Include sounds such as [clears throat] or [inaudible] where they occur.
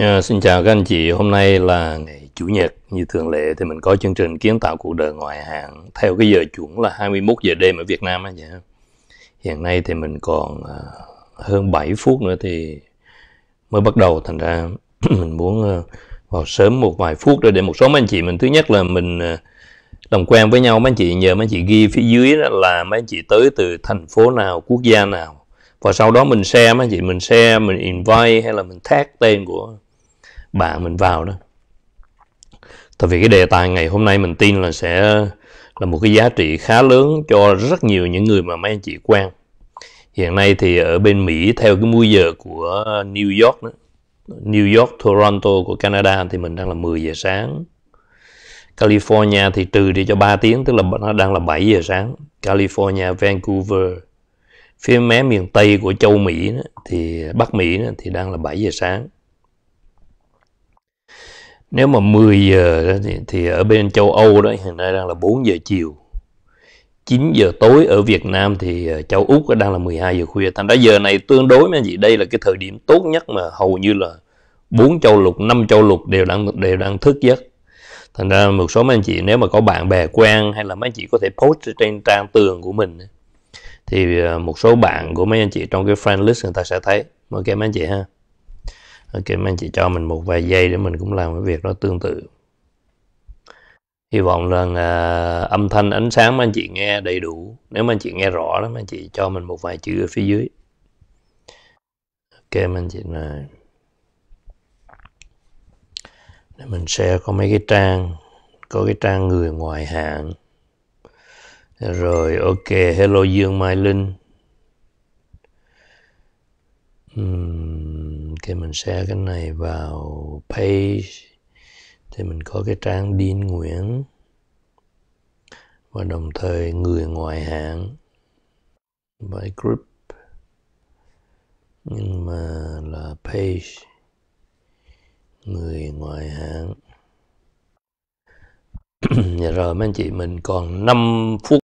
Dạ, xin chào các anh chị, hôm nay là ngày Chủ nhật như thường lệ thì mình có chương trình kiến tạo cuộc đời ngoại hạng theo cái giờ chuẩn là 21 giờ đêm ở Việt Nam á dạ. Hiện nay thì mình còn à, hơn 7 phút nữa thì mới bắt đầu thành ra [clears throat] mình muốn à, vào sớm một vài phút rồi để một số mấy anh chị mình thứ nhất là mình à, làm quen với nhau mấy anh chị nhờ mấy anh chị ghi phía dưới là mấy anh chị tới từ thành phố nào, quốc gia nào và sau đó mình xem mấy anh chị mình xem mình invite hay là mình tag tên của bạn mình vào đó tại vì cái đề tài ngày hôm nay mình tin là sẽ là một cái giá trị khá lớn cho rất nhiều những người mà mấy anh chị quen hiện nay thì ở bên Mỹ theo cái múi giờ của New York đó, New York, Toronto của Canada thì mình đang là 10 giờ sáng California thì trừ đi cho 3 tiếng tức là nó đang là 7 giờ sáng California, Vancouver phía mé miền Tây của châu Mỹ đó, thì Bắc Mỹ đó, thì đang là 7 giờ sáng nếu mà 10 giờ đó thì, thì ở bên châu Âu đó hiện nay đang là 4 giờ chiều 9 giờ tối ở Việt Nam thì ờ, châu Úc đang là 12 giờ khuya thành ra giờ này tương đối mấy anh chị đây là cái thời điểm tốt nhất mà hầu như là bốn châu lục năm châu lục đều đang đều đang thức giấc thành ra một số mấy anh chị nếu mà có bạn bè quen hay là mấy anh chị có thể post trên trang tường của mình thì ờ, một số bạn của mấy anh chị trong cái friend list người ta sẽ thấy ok mấy anh chị ha ok ờ, mấy anh chị cho mình một vài giây để mình cũng làm cái việc đó tương tự hy vọng là à, âm thanh ánh sáng mấy anh chị nghe đầy đủ nếu mà anh chị nghe rõ lắm, anh chị cho mình một vài chữ ở phía dưới ok mấy anh chị này để mình sẽ có mấy cái trang có cái trang người ngoài hạng rồi ok hello dương mai linh uhm thì mình share cái này vào page thì mình có cái trang Dean Nguyễn và đồng thời người ngoại hạng by group nhưng mà là page người ngoại hạng [clears throat] dạ rồi mấy anh chị mình còn 5 phút